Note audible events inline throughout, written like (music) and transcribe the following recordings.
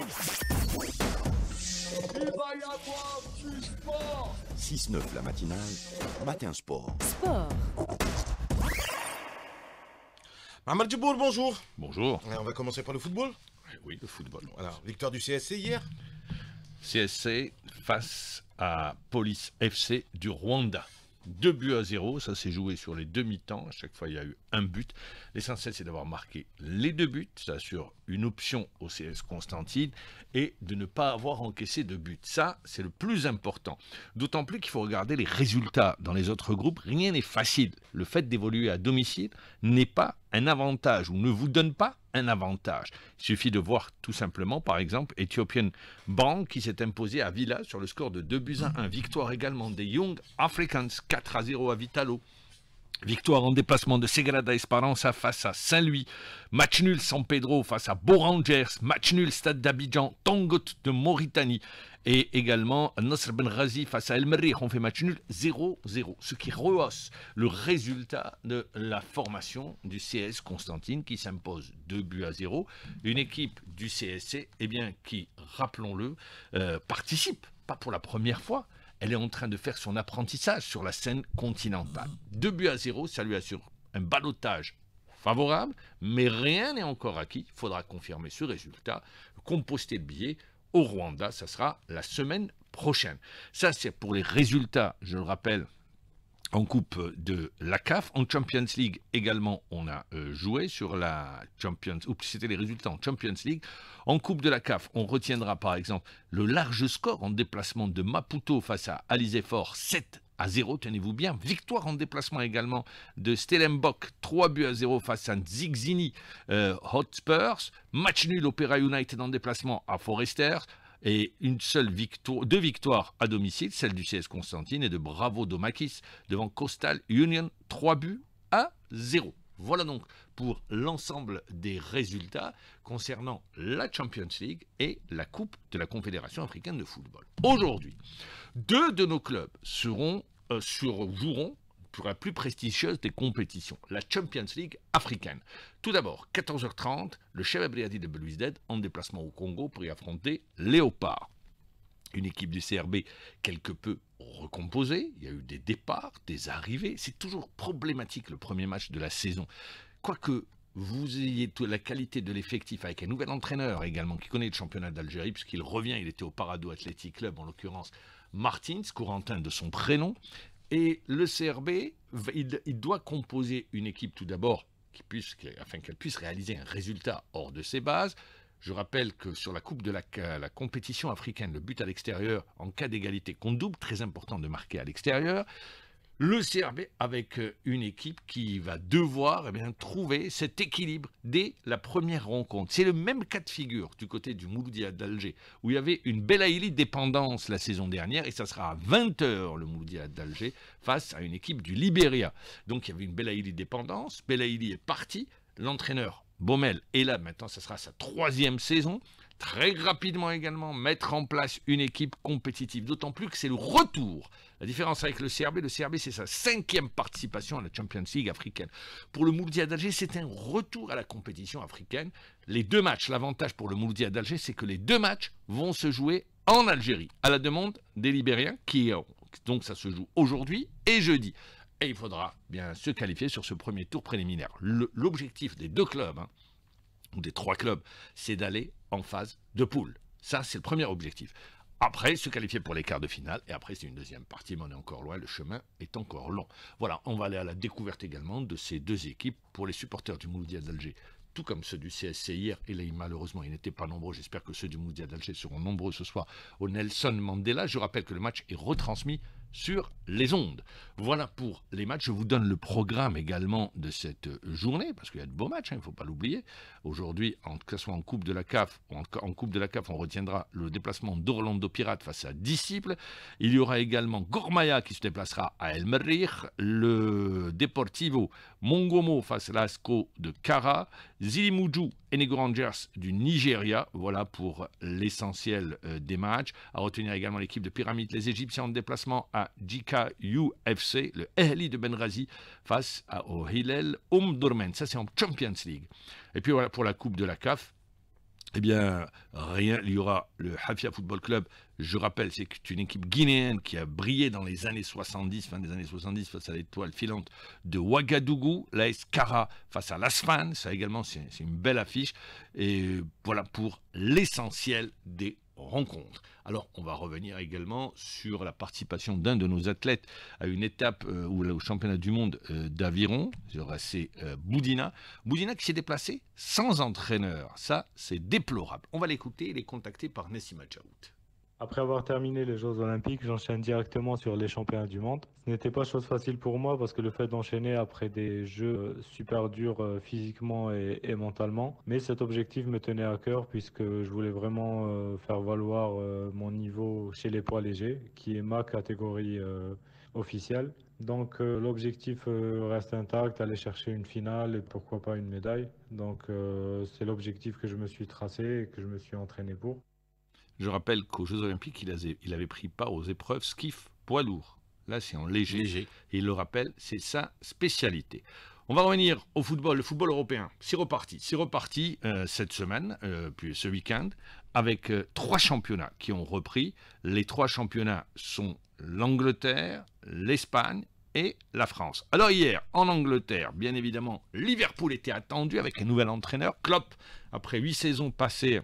Il va y avoir sport 6-9 la matinale, matin sport. Sport du Djibour, bonjour. Bonjour. on va commencer par le football eh Oui, le football. Alors, victoire du CSC hier CSC face à Police FC du Rwanda. Deux buts à zéro, ça s'est joué sur les demi-temps. À chaque fois, il y a eu un but. L'essentiel, c'est d'avoir marqué les deux buts, ça assure une option au CS Constantine, et de ne pas avoir encaissé de buts. Ça, c'est le plus important. D'autant plus qu'il faut regarder les résultats dans les autres groupes. Rien n'est facile. Le fait d'évoluer à domicile n'est pas un avantage ou ne vous donne pas un avantage. Il suffit de voir tout simplement, par exemple, Ethiopian Bank qui s'est imposé à Villa sur le score de 2 buts à 1. Victoire également des Young Africans, 4 à 0 à Vitalo. Victoire en déplacement de Segrada Esperanza face à Saint-Louis. Match nul San Pedro face à Borangers, Match nul Stade d'Abidjan, Tangot de Mauritanie. Et également Ben Razi face à El On fait match nul 0-0. Ce qui rehausse le résultat de la formation du CS Constantine qui s'impose 2 buts à 0. Une équipe du CSC eh bien, qui, rappelons-le, euh, participe, pas pour la première fois, elle est en train de faire son apprentissage sur la scène continentale. Deux buts à zéro, ça lui assure un balotage favorable, mais rien n'est encore acquis. Il faudra confirmer ce résultat, composter le billet au Rwanda. Ça sera la semaine prochaine. Ça, c'est pour les résultats, je le rappelle, en Coupe de la CAF. En Champions League également, on a euh, joué sur la Champions... Oups, c'était les résultats en Champions League. En Coupe de la CAF, on retiendra par exemple le large score en déplacement de Maputo face à Fort, 7 à 0, tenez-vous bien. Victoire en déplacement également de Stellenbock, 3 buts à 0 face à Zigzini euh, Hotspurs. Match nul Opéra United en déplacement à Forester et une seule victoire, deux victoires à domicile, celle du CS Constantine et de Bravo Domakis devant Coastal Union, 3 buts à 0. Voilà donc pour l'ensemble des résultats concernant la Champions League et la Coupe de la Confédération africaine de football. Aujourd'hui, deux de nos clubs seront euh, sur, joueront pour la plus prestigieuse des compétitions, la Champions League africaine. Tout d'abord, 14h30, le chef Abriadi de Belouizdad en déplacement au Congo pour y affronter Léopard. Une équipe du CRB quelque peu recomposée, il y a eu des départs, des arrivées, c'est toujours problématique le premier match de la saison. Quoique vous ayez la qualité de l'effectif avec un nouvel entraîneur également qui connaît le championnat d'Algérie puisqu'il revient, il était au Parado Athletic Club en l'occurrence, Martins, courantin de son prénom, et le CRB, il, doit composer une équipe tout d'abord qui puisse, afin qu'elle puisse réaliser un résultat hors de ses bases. Je rappelle que sur la Coupe de la, euh, la compétition africaine, le but à l'extérieur, en cas d'égalité compte double, très important de marquer à l'extérieur le CRB avec euh, une équipe qui va devoir eh bien, trouver cet équilibre dès la première rencontre. C'est le même cas de figure du côté du Mouloudia d'Alger, où il y avait une Belaïli dépendance la saison dernière, et ça sera à 20h le Mouloudia d'Alger face à une équipe du Liberia. Donc il y avait une Belaïli dépendance, Belaïli est parti, l'entraîneur Baumel est là maintenant, ça sera sa troisième saison très rapidement également, mettre en place une équipe compétitive. D'autant plus que c'est le retour. La différence avec le CRB, le CRB c'est sa cinquième participation à la Champions League africaine. Pour le Mouloudia d'Alger, c'est un retour à la compétition africaine. Les deux matchs, l'avantage pour le Mouloudia d'Alger, c'est que les deux matchs vont se jouer en Algérie, à la demande des Libériens, qui donc ça se joue aujourd'hui et jeudi. Et il faudra bien se qualifier sur ce premier tour préliminaire. L'objectif des deux clubs, hein, ou des trois clubs, c'est d'aller en phase de poule. Ça, c'est le premier objectif. Après, se qualifier pour les quarts de finale, et après, c'est une deuxième partie, mais on est encore loin, le chemin est encore long. Voilà, on va aller à la découverte également de ces deux équipes pour les supporters du Moudia d'Alger. Tout comme ceux du CSC hier, et là, malheureusement, ils n'étaient pas nombreux. J'espère que ceux du Moudia d'Alger seront nombreux ce soir au Nelson Mandela. Je rappelle que le match est retransmis sur les ondes. Voilà pour les matchs. Je vous donne le programme également de cette journée, parce qu'il y a de beaux matchs, hein, il ne faut pas l'oublier. Aujourd'hui, que ce soit en Coupe de la CAF ou en, Coupe de la CAF, on retiendra le déplacement d'Orlando Pirates face à Disciples. Il y aura également Gormaya qui se déplacera à El le Deportivo Mongomo face à l'Asco de Cara, Zilimuju Enigo du Nigeria. Voilà pour l'essentiel euh, des matchs. À retenir également l'équipe de Pyramide, les Égyptiens en déplacement à ufc le Ehli de Benrazi, face à, au Hillel Omdurman. Ça, c'est en Champions League. Et puis voilà pour la Coupe de la CAF eh bien, rien, il y aura le Hafia Football Club. Je rappelle, c'est une équipe guinéenne qui a brillé dans les années 70, fin des années 70, face à l'étoile filante de Ouagadougou, la Escara face à l'Asfan. Ça également, c'est une belle affiche. Et voilà pour l'essentiel des rencontre. Alors, on va revenir également sur la participation d'un de nos athlètes à une étape euh, au championnat du monde euh, d'aviron, c'est euh, Boudina. Boudina qui s'est déplacé sans entraîneur. Ça, c'est déplorable. On va l'écouter, il est contacter par Nessima Chaout. Après avoir terminé les Jeux Olympiques, j'enchaîne directement sur les championnats du monde. Ce n'était pas chose facile pour moi parce que le fait d'enchaîner après des Jeux euh, super durs euh, physiquement et, mentalement, mais cet objectif me tenait à cœur puisque je voulais vraiment euh, faire valoir mon niveau chez les poids légers, qui est ma catégorie officielle. Donc l'objectif reste intact, aller chercher une finale et pourquoi pas une médaille. Donc c'est l'objectif que je me suis tracé et que je me suis entraîné pour. Je rappelle qu'aux Jeux Olympiques, il, avait pris part aux épreuves skiff poids lourd. Là, c'est en léger. Et il le rappelle, c'est sa spécialité. On va revenir au football, le football européen. C'est reparti. C'est reparti euh, cette semaine, euh, puis ce week-end, avec euh, trois championnats qui ont repris. Les trois championnats sont l'Angleterre, l'Espagne et la France. Alors hier, en Angleterre, bien évidemment, Liverpool était attendu avec un nouvel entraîneur, Klopp, après huit saisons passées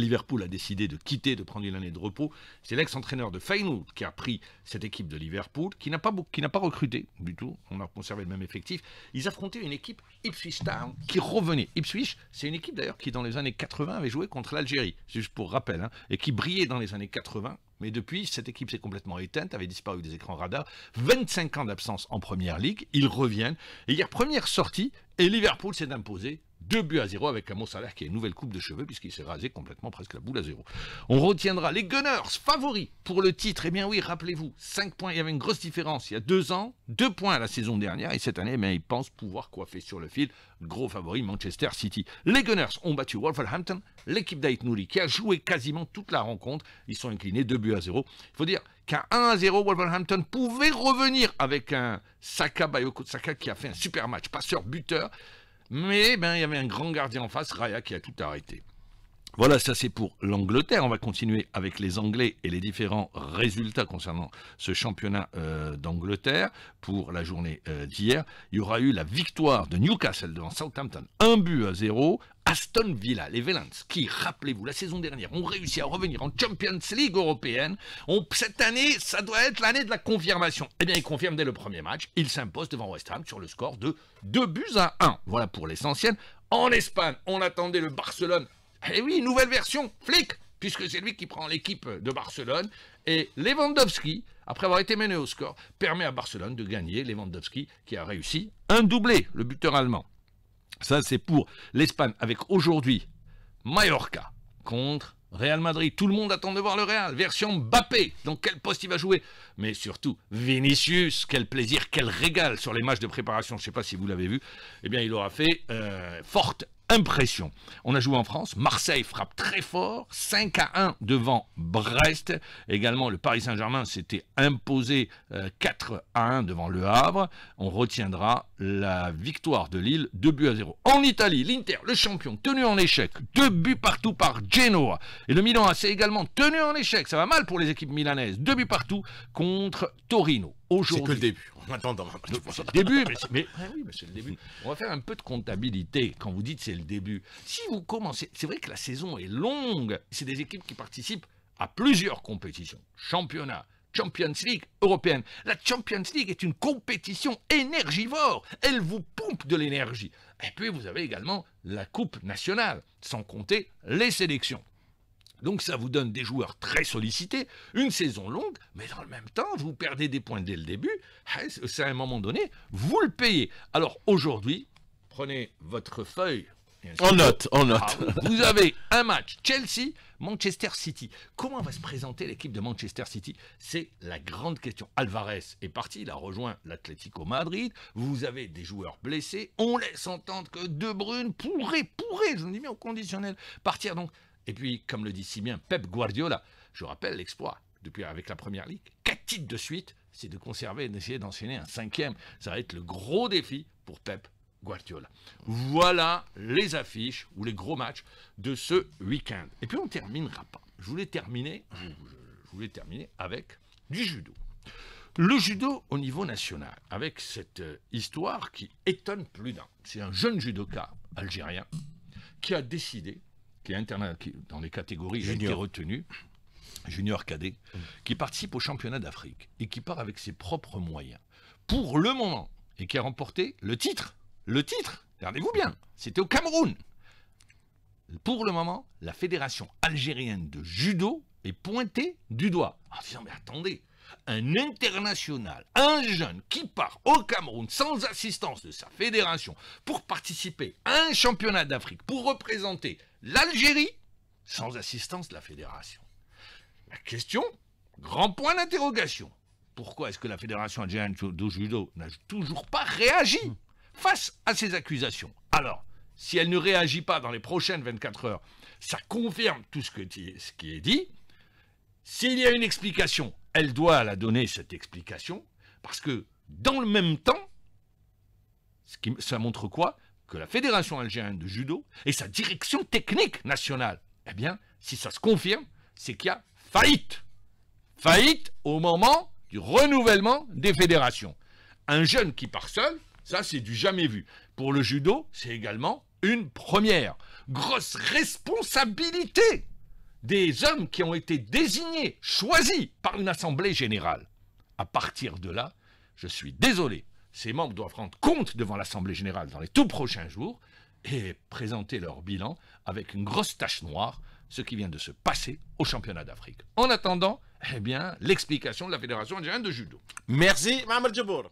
Liverpool a décidé de quitter, de prendre une année de repos. C'est l'ex-entraîneur de Feyenoord qui a pris cette équipe de Liverpool, qui n'a pas, recruté du tout. On a conservé le même effectif. Ils affrontaient une équipe Ipswich Town qui revenait. Ipswich, c'est une équipe d'ailleurs qui dans les années 80 avait joué contre l'Algérie, juste pour rappel, hein, et qui brillait dans les années 80 mais depuis, cette équipe s'est complètement éteinte, avait disparu des écrans radars. 25 ans d'absence en première ligue, ils reviennent. Et hier, première sortie, et Liverpool s'est imposé deux buts à 0 avec mot salaire qui est une nouvelle coupe de cheveux puisqu'il s'est rasé complètement presque la boule à zéro. On retiendra les Gunners favoris pour le titre. Eh bien oui, rappelez-vous, 5 points, il y avait une grosse différence il y a deux ans, 2 points la saison dernière et cette année, mais eh ils pensent pouvoir coiffer sur le fil. Gros favori Manchester City. Les Gunners ont battu Wolverhampton, l'équipe d'Ait qui a joué quasiment toute la rencontre. Ils sont inclinés 2 buts à 0. Il faut dire qu'à 1 à 0, Wolverhampton pouvait revenir avec un Saka Bayoko Saka qui a fait un super match, passeur, buteur. Mais ben, il y avait un grand gardien en face, Raya, qui a tout arrêté. Voilà, ça c'est pour l'Angleterre. On va continuer avec les Anglais et les différents résultats concernant ce championnat euh, d'Angleterre pour la journée euh, d'hier. Il y aura eu la victoire de Newcastle devant Southampton, Un but à zéro. Aston Villa, les Vélans, qui, rappelez-vous, la saison dernière, ont réussi à revenir en Champions League européenne. cette année, ça doit être l'année de la confirmation. Eh bien, ils confirment dès le premier match. Ils s'imposent devant West Ham sur le score de 2 buts à 1. Voilà pour l'essentiel. En Espagne, on attendait le Barcelone. Eh oui, nouvelle version, flic, puisque c'est lui qui prend l'équipe de Barcelone. Et Lewandowski, après avoir été mené au score, permet à Barcelone de gagner. Lewandowski qui a réussi un doublé, le buteur allemand. Ça, c'est pour l'Espagne avec aujourd'hui Mallorca contre Real Madrid. Tout le monde attend de voir le Real. Version Mbappé. Dans quel poste il va jouer Mais surtout, Vinicius. Quel plaisir, quel régal sur les matchs de préparation. Je ne sais pas si vous l'avez vu. Eh bien, il aura fait euh, forte impression. On a joué en France, Marseille frappe très fort, 5 à 1 devant Brest. Également, le Paris Saint-Germain s'était imposé 4 euh, à 1 devant Le Havre. On retiendra la victoire de Lille, 2 buts à 0. En Italie, l'Inter, le champion, tenu en échec, 2 buts partout par Genoa. Et le Milan c'est également tenu en échec, ça va mal pour les équipes milanaises, 2 buts partout contre Torino. C'est que le début. On attend dans C'est le début, (laughs) ah, mais, c'est le début. On va faire un peu de comptabilité quand vous dites c'est le début. Si vous commencez, c'est vrai que la saison est longue. C'est des équipes qui participent à plusieurs compétitions, championnat, Champions League européenne. La Champions League est une compétition énergivore. Elle vous pompe de l'énergie. Et puis vous avez également la Coupe nationale, sans compter les sélections. Donc ça vous donne des joueurs très sollicités, une saison longue, mais dans le même temps, vous perdez des points dès le début. Ah, c'est à un moment donné, vous le payez. Alors aujourd'hui, prenez votre feuille on note, on note. Ah, vous avez un match Chelsea, Manchester City. Comment va se présenter l'équipe de Manchester City C'est la grande question. Alvarez est parti, il a rejoint l'Atlético Madrid. Vous avez des joueurs blessés. On laisse entendre que De Bruyne pourrait, pourrait, je me dis bien au conditionnel, partir donc. Et puis, comme le dit si bien Pep Guardiola, je rappelle l'exploit depuis avec la Première Ligue, quatre titres de suite, c'est de conserver et d'essayer d'enchaîner un cinquième. Ça va être le gros défi pour Pep Guardiola. Voilà les affiches ou les gros matchs de ce week-end. Et puis on ne terminera pas. Je voulais terminer, je, voulais terminer avec du judo. Le judo au niveau national, avec cette euh, histoire qui étonne plus d'un. C'est un jeune judoka algérien qui a décidé, qui est internat, dans les catégories junior retenu, junior cadet, mm. qui participe au championnat d'Afrique et qui part avec ses propres moyens. Pour le moment, et qui a remporté le titre le titre, regardez-vous bien, c'était au Cameroun. Pour le moment, la fédération algérienne de judo est pointée du doigt. En disant, mais attendez, un international, un jeune qui part au Cameroun sans assistance de sa fédération pour participer à un championnat d'Afrique, pour représenter l'Algérie, sans assistance de la fédération. La question, grand point d'interrogation. Pourquoi est-ce que la fédération algérienne de judo n'a toujours pas réagi face à ces accusations. Alors, si elle ne réagit pas dans les prochaines 24 heures, ça confirme tout ce, qui est dit. S'il y a une explication, elle doit la donner, cette explication, parce que dans le même temps, ça montre quoi Que la Fédération algérienne de judo et sa direction technique nationale, eh bien, si ça se confirme, c'est qu'il y a faillite. Faillite au moment du renouvellement des fédérations. Un jeune qui part seul, ça, c'est du jamais vu. Pour le judo, c'est également une première. Grosse responsabilité des hommes qui ont été désignés, choisis par une assemblée générale. À partir de là, je suis désolé, ces membres doivent rendre compte devant l'assemblée générale dans les tout prochains jours et présenter leur bilan avec une grosse tache noire, ce qui vient de se passer au championnat d'Afrique. En attendant, eh bien, l'explication de la Fédération Indienne de judo. Merci, Mohamed Djibour.